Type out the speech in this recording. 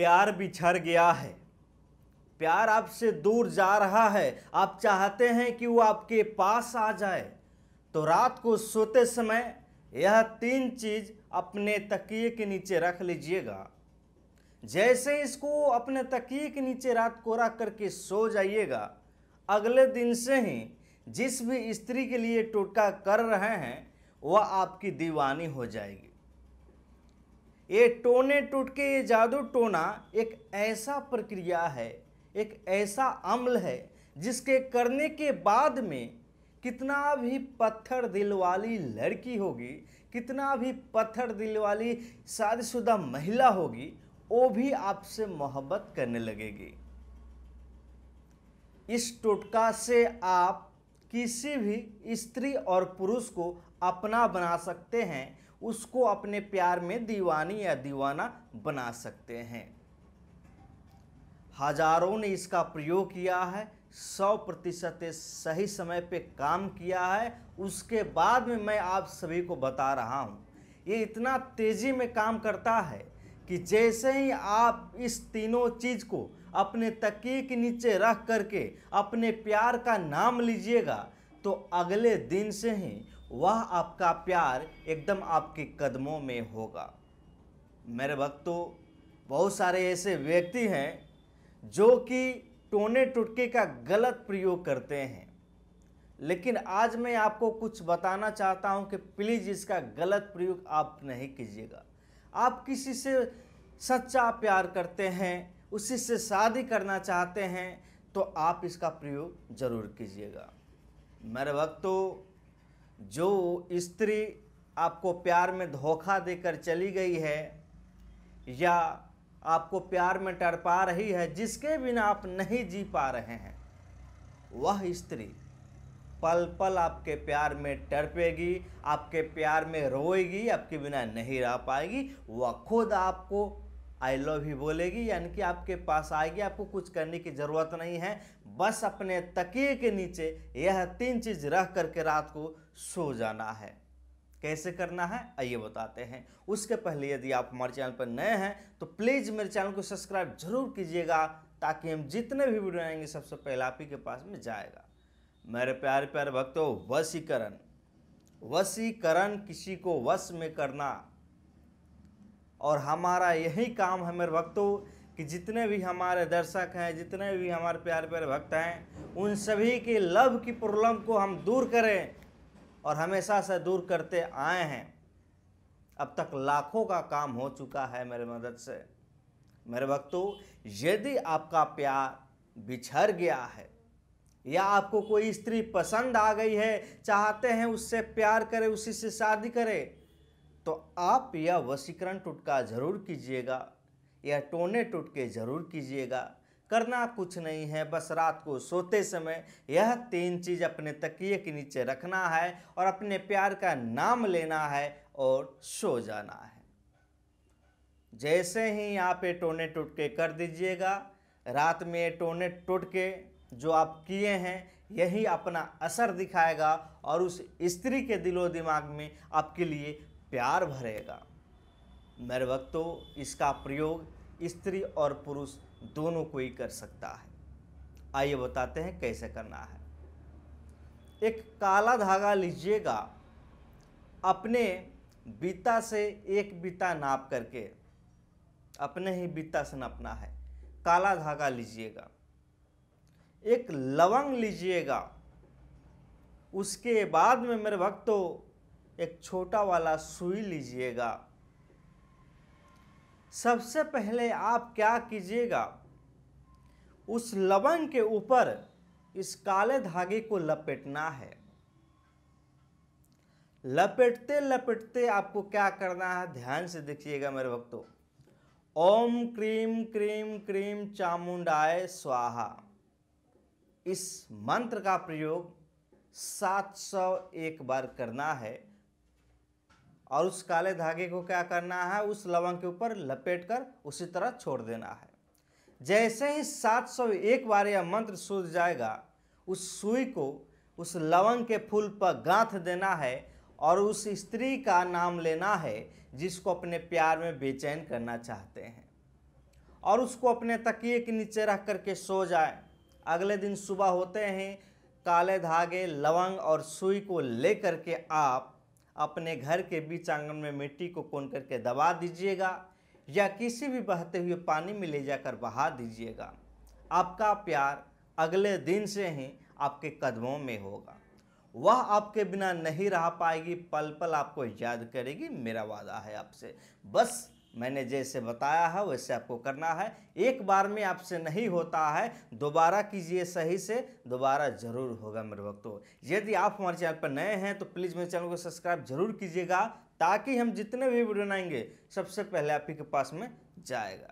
प्यार बिछड़ गया है प्यार आपसे दूर जा रहा है आप चाहते हैं कि वो आपके पास आ जाए तो रात को सोते समय यह तीन चीज़ अपने तकिए के नीचे रख लीजिएगा जैसे इसको अपने तकिए के नीचे रात को रख करके सो जाइएगा अगले दिन से ही जिस भी स्त्री के लिए टोटका कर रहे हैं वह आपकी दीवानी हो जाएगी ये टोने टुटके ये जादू टोना एक ऐसा प्रक्रिया है एक ऐसा अम्ल है जिसके करने के बाद में कितना भी पत्थर दिल वाली लड़की होगी कितना भी पत्थर दिल वाली शादीशुदा महिला होगी वो भी आपसे मोहब्बत करने लगेगी इस टोटका से आप किसी भी स्त्री और पुरुष को अपना बना सकते हैं उसको अपने प्यार में दीवानी या दीवाना बना सकते हैं हजारों ने इसका प्रयोग किया है सौ प्रतिशत सही समय पे काम किया है उसके बाद में मैं आप सभी को बता रहा हूँ ये इतना तेज़ी में काम करता है कि जैसे ही आप इस तीनों चीज़ को अपने तकिए के नीचे रख करके अपने प्यार का नाम लीजिएगा तो अगले दिन से ही वह आपका प्यार एकदम आपके कदमों में होगा मेरे भक्तों बहुत सारे ऐसे व्यक्ति हैं जो कि टोने टुटके का गलत प्रयोग करते हैं लेकिन आज मैं आपको कुछ बताना चाहता हूं कि प्लीज़ इसका गलत प्रयोग आप नहीं कीजिएगा आप किसी से सच्चा प्यार करते हैं उसी से शादी करना चाहते हैं तो आप इसका प्रयोग ज़रूर कीजिएगा मेरे तो जो स्त्री आपको प्यार में धोखा देकर चली गई है या आपको प्यार में टरपा रही है जिसके बिना आप नहीं जी पा रहे हैं वह स्त्री पल पल आपके प्यार में टरपेगी आपके प्यार में रोएगी आपके बिना नहीं रह पाएगी वह खुद आपको आई लव ही बोलेगी यानी कि आपके पास आएगी आपको कुछ करने की ज़रूरत नहीं है बस अपने तकिए के नीचे यह तीन चीज़ रह करके रात को सो जाना है कैसे करना है आइए बताते हैं उसके पहले यदि आप हमारे चैनल पर नए हैं तो प्लीज़ मेरे चैनल को सब्सक्राइब जरूर कीजिएगा ताकि हम जितने भी वीडियो आएंगे सबसे पहले आप ही के पास में जाएगा मेरे प्यारे प्यारे भक्तों वसीकरण वसीकरण किसी को वश में करना और हमारा यही काम है मेरे भक्तों कि जितने भी हमारे दर्शक हैं जितने भी हमारे प्यार प्यारे भक्त हैं उन सभी के लव की प्रॉब्लम को हम दूर करें और हमेशा से दूर करते आए हैं अब तक लाखों का काम हो चुका है मेरे मदद से मेरे भक्तों यदि आपका प्यार बिछड़ गया है या आपको कोई स्त्री पसंद आ गई है चाहते हैं उससे प्यार करें उसी से शादी करें तो आप यह वशीकरण टुटका ज़रूर कीजिएगा या टोने टुटके ज़रूर कीजिएगा करना कुछ नहीं है बस रात को सोते समय यह तीन चीज़ अपने तकिए के नीचे रखना है और अपने प्यार का नाम लेना है और सो जाना है जैसे ही आप ये टोने टुटके कर दीजिएगा रात में ये टोने टुटके जो आप किए हैं यही अपना असर दिखाएगा और उस स्त्री के दिलो दिमाग में आपके लिए प्यार भरेगा मेरे वक्तों इसका प्रयोग स्त्री और पुरुष दोनों को ही कर सकता है आइए बताते हैं कैसे करना है एक काला धागा लीजिएगा अपने बीता से एक बीता नाप करके अपने ही बीता से नापना है काला धागा लीजिएगा एक लवंग लीजिएगा उसके बाद में मेरे भक्तों एक छोटा वाला सुई लीजिएगा सबसे पहले आप क्या कीजिएगा उस लवंग के ऊपर इस काले धागे को लपेटना है लपेटते लपेटते आपको क्या करना है ध्यान से देखिएगा मेरे भक्तों ओम क्रीम क्रीम क्रीम चामुंडाय स्वाहा इस मंत्र का प्रयोग 701 बार करना है और उस काले धागे को क्या करना है उस लवंग के ऊपर लपेट कर उसी तरह छोड़ देना है जैसे ही 701 बार यह मंत्र सूझ जाएगा उस सुई को उस लवंग के फूल पर गांथ देना है और उस स्त्री का नाम लेना है जिसको अपने प्यार में बेचैन करना चाहते हैं और उसको अपने तकिए के नीचे रख करके सो जाए अगले दिन सुबह होते हैं काले धागे लवंग और सुई को लेकर के आप अपने घर के बीच आंगन में मिट्टी को कोन करके दबा दीजिएगा या किसी भी बहते हुए पानी में ले जाकर बहा दीजिएगा आपका प्यार अगले दिन से ही आपके कदमों में होगा वह आपके बिना नहीं रह पाएगी पल पल आपको याद करेगी मेरा वादा है आपसे बस मैंने जैसे बताया है वैसे आपको करना है एक बार में आपसे नहीं होता है दोबारा कीजिए सही से दोबारा ज़रूर होगा मेरे भक्तों यदि आप हमारे चैनल पर नए हैं तो प्लीज़ मेरे चैनल को सब्सक्राइब जरूर कीजिएगा ताकि हम जितने भी वीडियो बनाएंगे सबसे पहले आप ही के पास में जाएगा